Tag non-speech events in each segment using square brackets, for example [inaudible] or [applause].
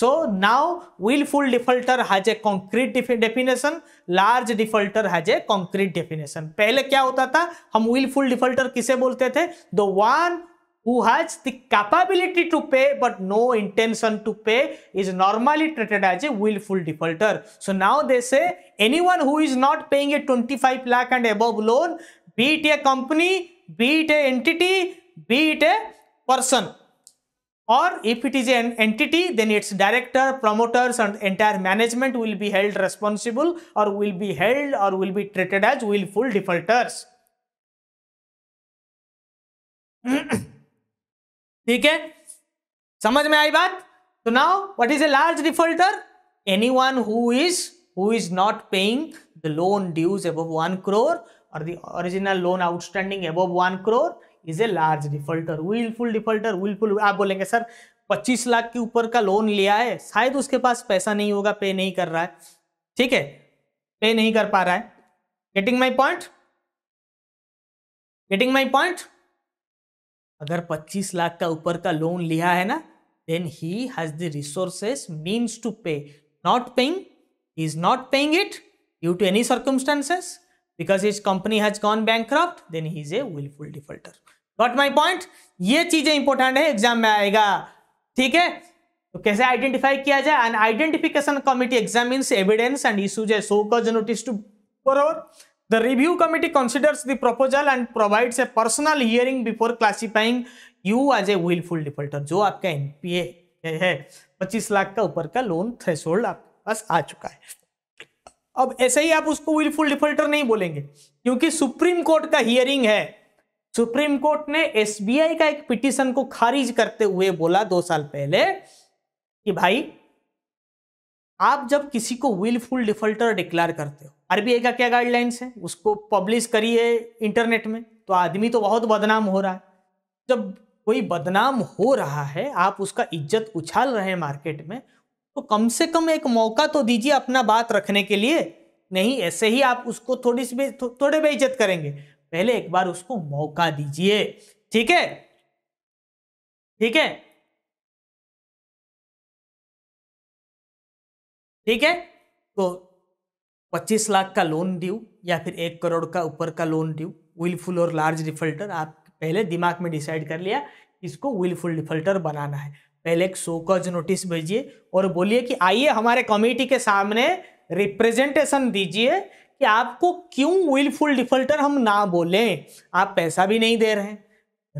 So now willful defaulter has a concrete definition, large defaulter has a concrete definition. pehle kya hota tha hum willful defaulter kise bolte the The one who has the capability to pay but no intention to pay is normally treated as a willful defaulter. So now they say anyone who is not paying a 25 lakh and above loan, be it a company, be it a entity, be it a person or if it is an entity then its director promoters and entire management will be held responsible or will be held or will be treated as willful defaulters Okay? [clears throat] है समझ में आई बात तो anyone who is who is not paying the loan dues above 1 crore or the original loan outstanding above 1 crore is a large defaulter wilful defaulter wilful आप बोलेंगे sir 25 lakh के ऊपर का लोन लिया है शायद उसके पास पैसा नहीं होगा पे नहीं कर रहा है ठीक है पे नहीं कर पा रहा है getting my point getting my point अगर 25 लाख का ऊपर का लोन लिया है ना then he has the resources means to pay not paying not paying it due to any circumstances because because company has gone bankrupt then he is a wilful defaulter got my point ये चीजें important है exam में आएगा ठीक है तो कैसे identify किया जाए and identification committee examines evidence and issues है show cause notice to borrower the review committee considers the proposal and provides a personal hearing before classifying you as a wilful defaulter जो आपका NPA है पच्चीस लाख का ऊपर का loan threshold आपके पास आ चुका है अब ऐसे ही आप उसको विलफुल डिफॉल्टर नहीं बोलेंगे क्योंकि सुप्रीम कोर्ट का हियरिंग है सुप्रीम कोर्ट ने एसबीआई का एक पिटीशन को खारिज करते हुए बोला दो साल पहले कि भाई आप जब किसी को विलफुल डिफॉल्टर डिक्लेयर करते हो आरबीआई का क्या गाइडलाइंस है उसको पब्लिश करिए इंटरनेट में तो आदमी तो बहुत बदनाम हो रहा है जब कोई बदनाम हो रहा है आप उसका इज्जत उछाल रहे हैं मार्केट में तो कम से कम एक मौका तो दीजिए अपना बात रखने के लिए नहीं ऐसे ही आप उसको थोड़ी सी थो, थोड़े बेइज्जत करेंगे पहले एक बार उसको मौका दीजिए ठीक है ठीक है ठीक है तो 25 लाख का लोन ड्यू या फिर एक करोड़ का ऊपर का लोन ड्यू विलफुल और लार्ज डिफल्टर आप पहले दिमाग में डिसाइड कर लिया इसको विलफुल डिफल्टर बनाना है पहले एक शो कॉज नोटिस भेजिए और बोलिए कि आइए हमारे कमेटी के सामने रिप्रेजेंटेशन दीजिए कि आपको क्यों विलफुल डिफॉल्टर हम ना बोलें आप पैसा भी नहीं दे रहे हैं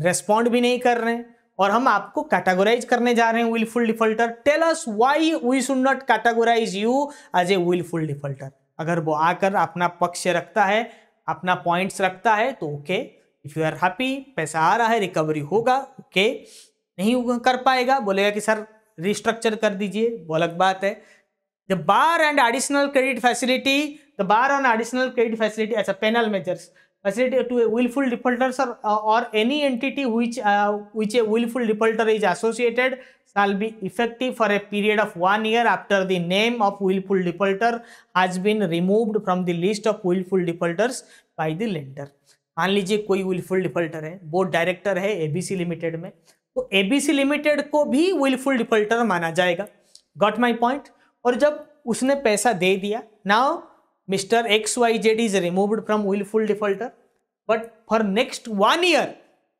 रेस्पॉन्ड भी नहीं कर रहे हैं और हम आपको कैटेगोराइज करने जा रहे हैं wilful defaulter tell us why we should not categorise you as a wilful defaulter अगर वो आकर अपना पक्ष रखता है अपना पॉइंट्स रखता है तो okay if you are happy पैसा आ रहा है रिकवरी होगा ओके नहीं कर पाएगा बोलेगा कि सर रिस्ट्रक्चर कर दीजिए वो अलग बात है the bar and additional credit facility the bar on additional credit facility as a penal measures facility to willful defaulters or, or any entity which uh, which a willful defaulter is associated shall be effective for a period of one year after the name of willful defaulter has been removed from the list of willful defaulters by the lender मान लीजिए कोई wilful defaulter है board director है ABC limited में तो ABC limited को भी wilful defaulter माना जाएगा गॉट माय पॉइंट और जब उसने पैसा दे दिया now Mr. XYZ is removed from willful defaulter. But for next one year,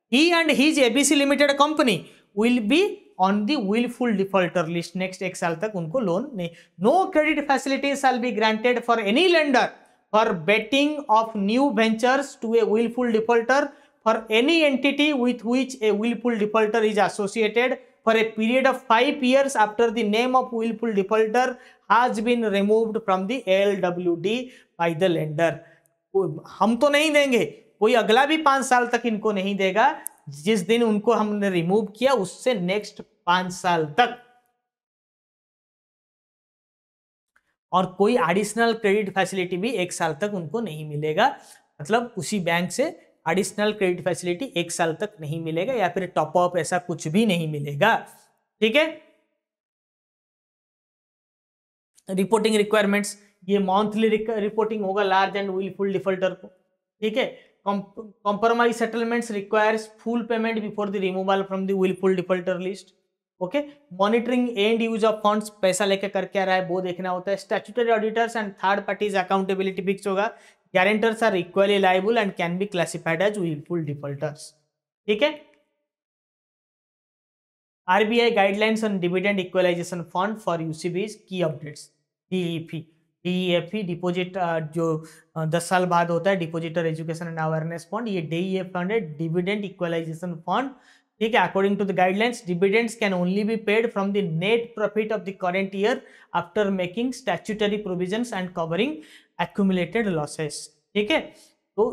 he and his ABC Limited company will be on the willful defaulter list. Next एक साल तक उनको लोन नहीं No credit facility shall be granted for any lender for betting of new ventures to a willful defaulter for any entity with which a willful defaulter is associated for a period of 5 years after the name of willful defaulter has been removed from the L W D by the lender हम तो नहीं देंगे कोई अगला भी पांच साल तक इनको नहीं देगा जिस दिन उनको हमने रिमूव किया उससे नेक्स्ट पांच साल तक और कोई एडिशनल क्रेडिट फैसिलिटी भी एक साल तक उनको नहीं मिलेगा मतलब उसी बैंक से एडिशनल क्रेडिट फैसिलिटी एक साल तक नहीं मिलेगा या फिर टॉपअप ऐसा कुछ भी नहीं मिलेगा ठीक है रिपोर्टिंग रिक्वायरमेंट्स ये मंथली रिपोर्टिंग होगा लार्ज एंड विलफुल डिफॉल्टर को ठीक है compromise settlements requires full payment before the removal from the willful defaulter list okay monitoring and use of funds पैसा लेके करके आ रहा है वो देखना होता है statutory auditors and third parties accountability fix होगा guarantors are equally liable and can be classified as wilful defaulters ठीक है RBI guidelines on dividend equalisation fund for UCBs की अपडेट्स डीईपी डीईएफई डिपॉजिट जो uh, दस साल बाद होता है depositor education and awareness fund ये डीईएफ फंड e है डिविडेंड इक्वलाइजेशन फंड ठीक है according to the guidelines dividends can only be paid from the net profit of the current year after making statutory provision and covering accumulated losses ठीक है तो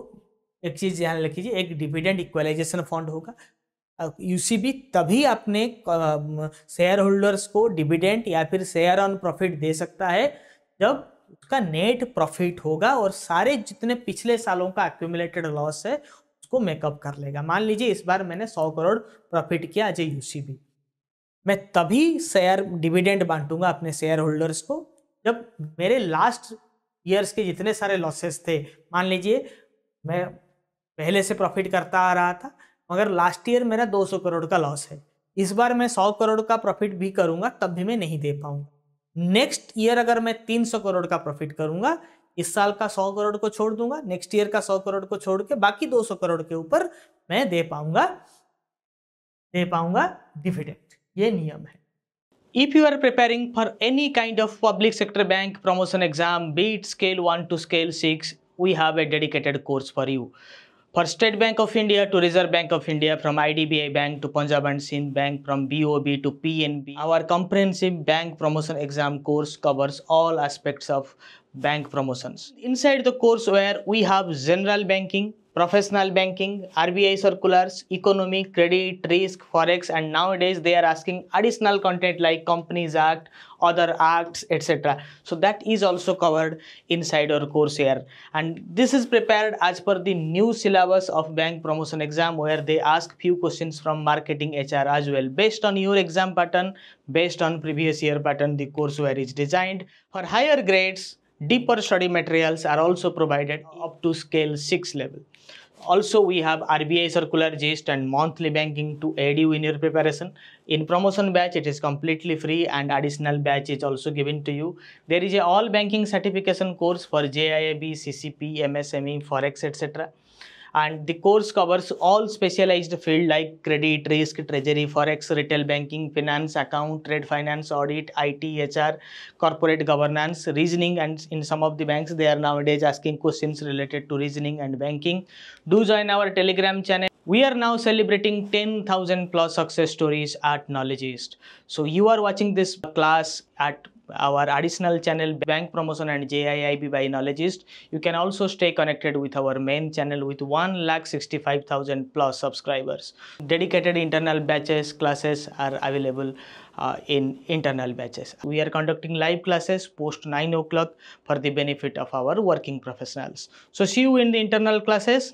एक चीज ध्यान रखीजिए एक डिविडेंड इक्वलाइजेशन फंड होगा यूसीबी तभी अपने शेयर होल्डर्स को डिविडेंट या फिर शेयर ऑन प्रॉफिट दे सकता है जब उसका नेट प्रॉफिट होगा और सारे जितने पिछले सालों का एक्यूमुलेटेड लॉस है उसको मेकअप कर लेगा मान लीजिए इस बार मैंने सौ करोड़ प्रॉफिट किया एज ए यूसीबी मैं तभी शेयर डिविडेंड बांटूंगा अपने शेयर होल्डर्स को जब मेरे लास्ट ईयर्स के जितने सारे लॉसेस थे मान लीजिए मैं पहले से प्रॉफिट करता आ रहा था मगर लास्ट ईयर मेरा 200 करोड़ का लॉस है इस बार मैं 100 करोड़ का प्रॉफिट भी करूंगा तब भी मैं नहीं दे पाऊंगा नेक्स्ट ईयर अगर मैं 300 करोड़ का प्रॉफिट करूंगा इस साल का 100 करोड़ को छोड़ दूंगा नेक्स्ट ईयर का 100 करोड़ को छोड़ के बाकी 200 करोड़ के ऊपर मैं दे पाऊंगा दे पाऊंगा डिविडेंड ये नियम है If you are preparing for any kind of public sector bank promotion exam, be it scale to to scale we we have a dedicated course for you. for State Bank of India to Reserve Bank of India, from IDBI Bank to Punjab and Sind Bank, from BOB to PNB. Our comprehensive bank promotion exam course covers all aspects of bank promotions. Inside the course where we have general banking, professional banking, RBI circulars, economy, credit, risk, forex and nowadays they are asking additional content like Companies Act, other acts etc. So that is also covered inside our course here and this is prepared as per the new syllabus of bank promotion exam where they ask few questions from marketing HR as well. Based on your exam pattern, based on previous year pattern the courseware is designed. For higher grades, Deeper study materials are also provided up to scale 6 level. Also, we have RBI circular gist and monthly banking to aid you in your preparation. In promotion batch, it is completely free and additional batch is also given to you. There is a all banking certification course for JIAB, CCP, MSME, Forex, etc and the course covers all specialized field like credit, risk, treasury, forex, retail banking, finance, account, trade finance, audit, IT, HR, corporate governance, reasoning and in some of the banks they are nowadays asking questions related to reasoning and banking. Do join our telegram channel. We are now celebrating 10,000 plus success stories at Knowledgeist. So you are watching this class at our additional channel bank promotion and JIIB by Knowledgeist. You can also stay connected with our main channel with 1,65,000 plus subscribers. Dedicated internal batches classes are available uh, in internal batches. We are conducting live classes post 9 o'clock for the benefit of our working professionals. So see you in the internal classes.